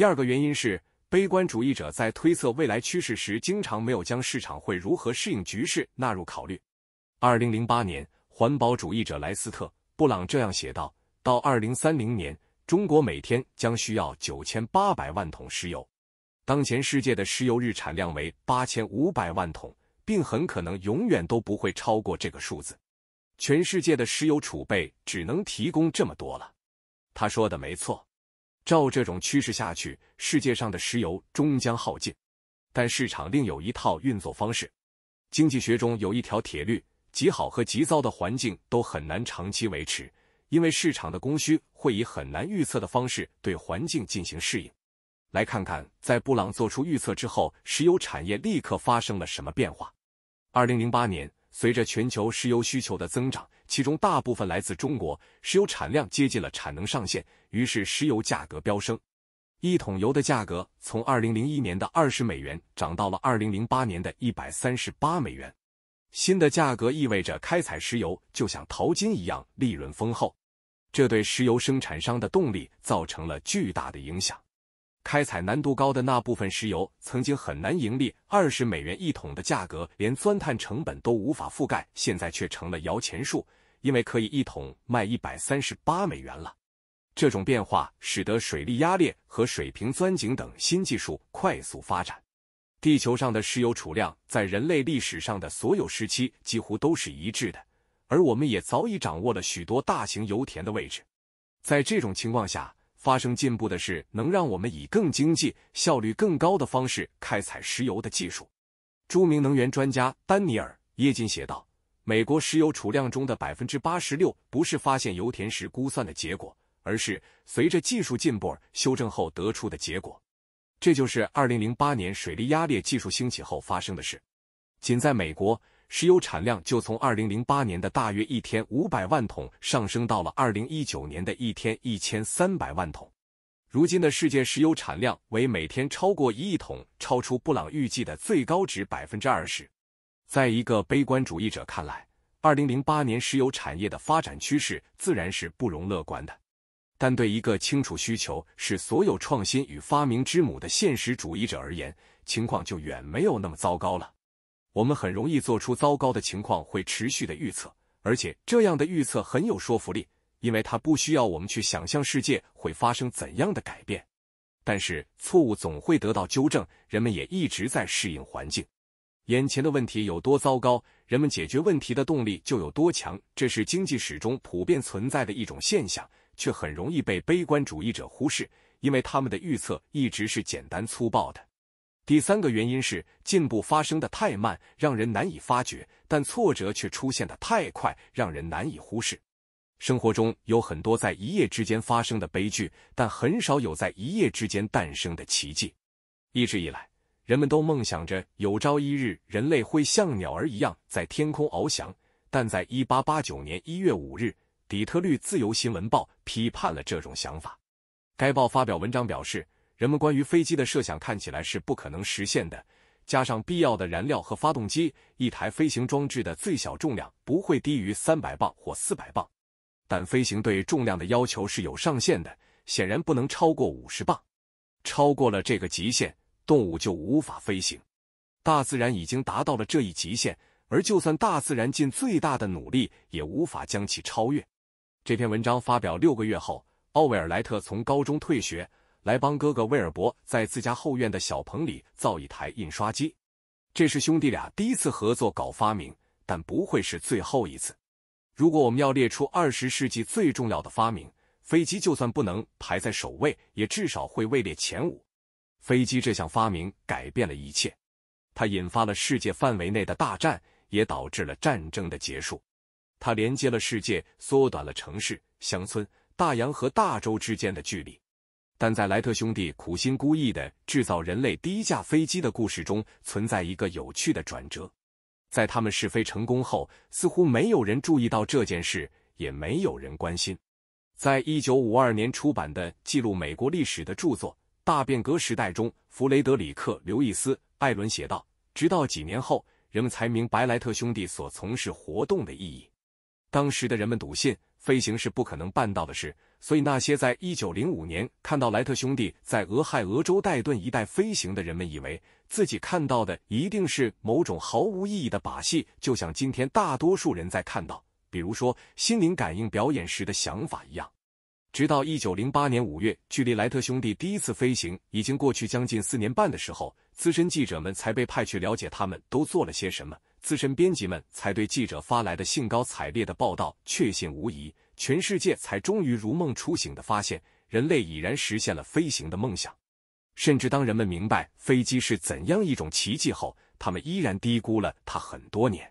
第二个原因是，悲观主义者在推测未来趋势时，经常没有将市场会如何适应局势纳入考虑。二零零八年，环保主义者莱斯特·布朗这样写道：到二零三零年，中国每天将需要九千八百万桶石油。当前世界的石油日产量为八千五百万桶，并很可能永远都不会超过这个数字。全世界的石油储备只能提供这么多了。他说的没错。照这种趋势下去，世界上的石油终将耗尽。但市场另有一套运作方式。经济学中有一条铁律：极好和极糟的环境都很难长期维持，因为市场的供需会以很难预测的方式对环境进行适应。来看看，在布朗做出预测之后，石油产业立刻发生了什么变化。二零零八年。随着全球石油需求的增长，其中大部分来自中国，石油产量接近了产能上限，于是石油价格飙升。一桶油的价格从2001年的20美元涨到了2008年的一百三十八美元。新的价格意味着开采石油就像淘金一样，利润丰厚，这对石油生产商的动力造成了巨大的影响。开采难度高的那部分石油曾经很难盈利，二十美元一桶的价格连钻探成本都无法覆盖，现在却成了摇钱树，因为可以一桶卖一百三十八美元了。这种变化使得水力压裂和水平钻井等新技术快速发展。地球上的石油储量在人类历史上的所有时期几乎都是一致的，而我们也早已掌握了许多大型油田的位置。在这种情况下，发生进步的是能让我们以更经济、效率更高的方式开采石油的技术。著名能源专家丹尼尔·叶金写道：“美国石油储量中的百分之八十六不是发现油田时估算的结果，而是随着技术进步而修正后得出的结果。这就是二零零八年水力压裂技术兴起后发生的事。仅在美国。”石油产量就从二零零八年的大约一天五百万桶上升到了二零一九年的一天一千三百万桶。如今的世界石油产量为每天超过一亿桶，超出布朗预计的最高值百分之二十。在一个悲观主义者看来，二零零八年石油产业的发展趋势自然是不容乐观的。但对一个清楚需求是所有创新与发明之母的现实主义者而言，情况就远没有那么糟糕了。我们很容易做出糟糕的情况会持续的预测，而且这样的预测很有说服力，因为它不需要我们去想象世界会发生怎样的改变。但是错误总会得到纠正，人们也一直在适应环境。眼前的问题有多糟糕，人们解决问题的动力就有多强，这是经济史中普遍存在的一种现象，却很容易被悲观主义者忽视，因为他们的预测一直是简单粗暴的。第三个原因是进步发生的太慢，让人难以发觉，但挫折却出现的太快，让人难以忽视。生活中有很多在一夜之间发生的悲剧，但很少有在一夜之间诞生的奇迹。一直以来，人们都梦想着有朝一日人类会像鸟儿一样在天空翱翔，但在一八八九年一月五日，《底特律自由新闻报》批判了这种想法。该报发表文章表示。人们关于飞机的设想看起来是不可能实现的，加上必要的燃料和发动机，一台飞行装置的最小重量不会低于三百磅或四百磅。但飞行对重量的要求是有上限的，显然不能超过五十磅。超过了这个极限，动物就无法飞行。大自然已经达到了这一极限，而就算大自然尽最大的努力，也无法将其超越。这篇文章发表六个月后，奥维尔莱特从高中退学。来帮哥哥威尔伯在自家后院的小棚里造一台印刷机。这是兄弟俩第一次合作搞发明，但不会是最后一次。如果我们要列出二十世纪最重要的发明，飞机就算不能排在首位，也至少会位列前五。飞机这项发明改变了一切，它引发了世界范围内的大战，也导致了战争的结束。它连接了世界，缩短了城市、乡村、大洋和大洲之间的距离。但在莱特兄弟苦心孤诣的制造人类第一架飞机的故事中，存在一个有趣的转折。在他们试飞成功后，似乎没有人注意到这件事，也没有人关心。在一九五二年出版的记录美国历史的著作《大变革时代》中，弗雷德里克·刘易斯·艾伦写道：“直到几年后，人们才明白莱特兄弟所从事活动的意义。当时的人们笃信飞行是不可能办到的事。”所以，那些在一九零五年看到莱特兄弟在俄亥俄州戴顿一带飞行的人们，以为自己看到的一定是某种毫无意义的把戏，就像今天大多数人在看到，比如说心灵感应表演时的想法一样。直到一九零八年五月，距离莱特兄弟第一次飞行已经过去将近四年半的时候，资深记者们才被派去了解他们都做了些什么。资深编辑们才对记者发来的兴高采烈的报道确信无疑，全世界才终于如梦初醒的发现，人类已然实现了飞行的梦想。甚至当人们明白飞机是怎样一种奇迹后，他们依然低估了它很多年。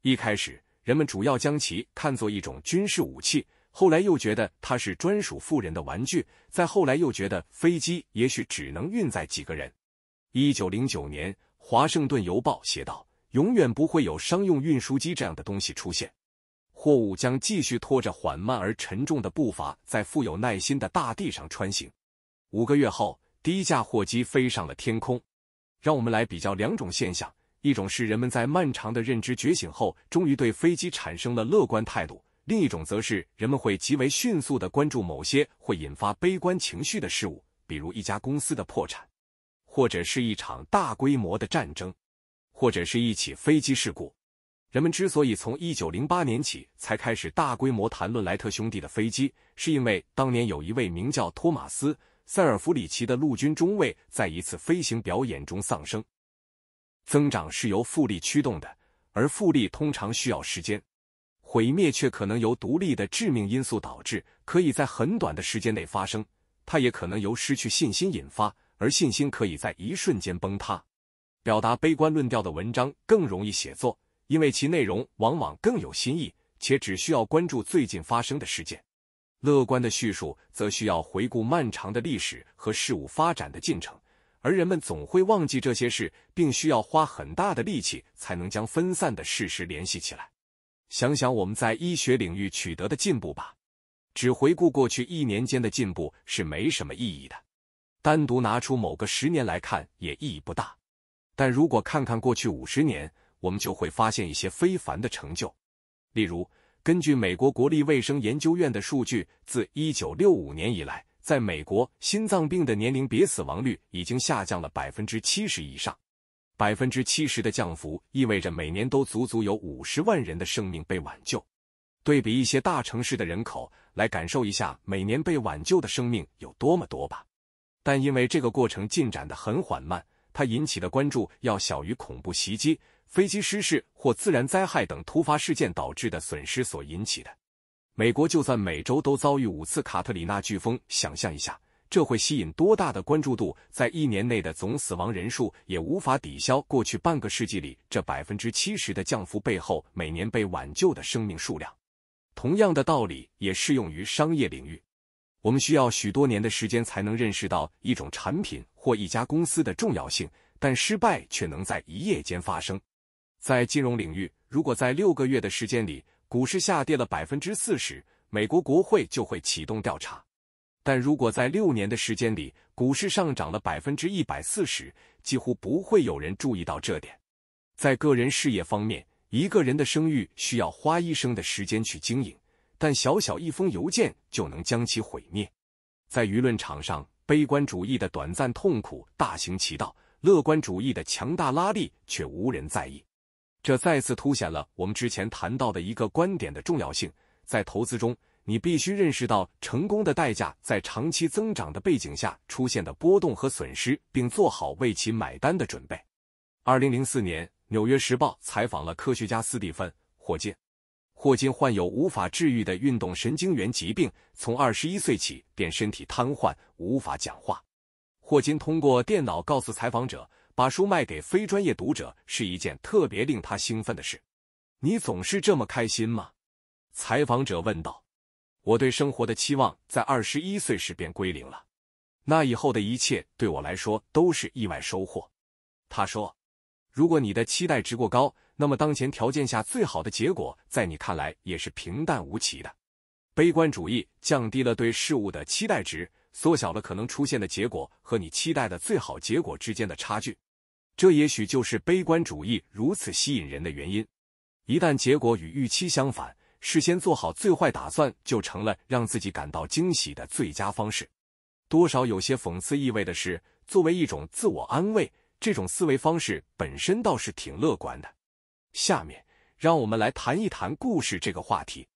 一开始，人们主要将其看作一种军事武器，后来又觉得它是专属富人的玩具，再后来又觉得飞机也许只能运载几个人。一九零九年，《华盛顿邮报》写道。永远不会有商用运输机这样的东西出现，货物将继续拖着缓慢而沉重的步伐，在富有耐心的大地上穿行。五个月后，第一架货机飞上了天空。让我们来比较两种现象：一种是人们在漫长的认知觉醒后，终于对飞机产生了乐观态度；另一种则是人们会极为迅速地关注某些会引发悲观情绪的事物，比如一家公司的破产，或者是一场大规模的战争。或者是一起飞机事故。人们之所以从一九零八年起才开始大规模谈论莱特兄弟的飞机，是因为当年有一位名叫托马斯·塞尔弗里奇的陆军中尉在一次飞行表演中丧生。增长是由复利驱动的，而复利通常需要时间；毁灭却可能由独立的致命因素导致，可以在很短的时间内发生。它也可能由失去信心引发，而信心可以在一瞬间崩塌。表达悲观论调的文章更容易写作，因为其内容往往更有新意，且只需要关注最近发生的事件。乐观的叙述则需要回顾漫长的历史和事物发展的进程，而人们总会忘记这些事，并需要花很大的力气才能将分散的事实联系起来。想想我们在医学领域取得的进步吧，只回顾过去一年间的进步是没什么意义的，单独拿出某个十年来看也意义不大。但如果看看过去五十年，我们就会发现一些非凡的成就。例如，根据美国国立卫生研究院的数据，自一九六五年以来，在美国心脏病的年龄别死亡率已经下降了百分之七十以上。百分之七十的降幅意味着每年都足足有五十万人的生命被挽救。对比一些大城市的人口，来感受一下每年被挽救的生命有多么多吧。但因为这个过程进展的很缓慢。它引起的关注要小于恐怖袭击、飞机失事或自然灾害等突发事件导致的损失所引起的。美国就算每周都遭遇五次卡特里娜飓风，想象一下，这会吸引多大的关注度？在一年内的总死亡人数也无法抵消过去半个世纪里这百分之七十的降幅背后每年被挽救的生命数量。同样的道理也适用于商业领域。我们需要许多年的时间才能认识到一种产品或一家公司的重要性，但失败却能在一夜间发生。在金融领域，如果在六个月的时间里股市下跌了百分之四十，美国国会就会启动调查；但如果在六年的时间里股市上涨了百分之一百四十，几乎不会有人注意到这点。在个人事业方面，一个人的声誉需要花一生的时间去经营。但小小一封邮件就能将其毁灭，在舆论场上，悲观主义的短暂痛苦大行其道，乐观主义的强大拉力却无人在意。这再次凸显了我们之前谈到的一个观点的重要性：在投资中，你必须认识到成功的代价，在长期增长的背景下出现的波动和损失，并做好为其买单的准备。二零零四年，《纽约时报》采访了科学家斯蒂芬·霍金。霍金患有无法治愈的运动神经元疾病，从二十一岁起便身体瘫痪，无法讲话。霍金通过电脑告诉采访者：“把书卖给非专业读者是一件特别令他兴奋的事。”你总是这么开心吗？采访者问道。“我对生活的期望在二十一岁时便归零了，那以后的一切对我来说都是意外收获。”他说。如果你的期待值过高，那么当前条件下最好的结果，在你看来也是平淡无奇的。悲观主义降低了对事物的期待值，缩小了可能出现的结果和你期待的最好结果之间的差距。这也许就是悲观主义如此吸引人的原因。一旦结果与预期相反，事先做好最坏打算就成了让自己感到惊喜的最佳方式。多少有些讽刺意味的是，作为一种自我安慰。这种思维方式本身倒是挺乐观的。下面，让我们来谈一谈故事这个话题。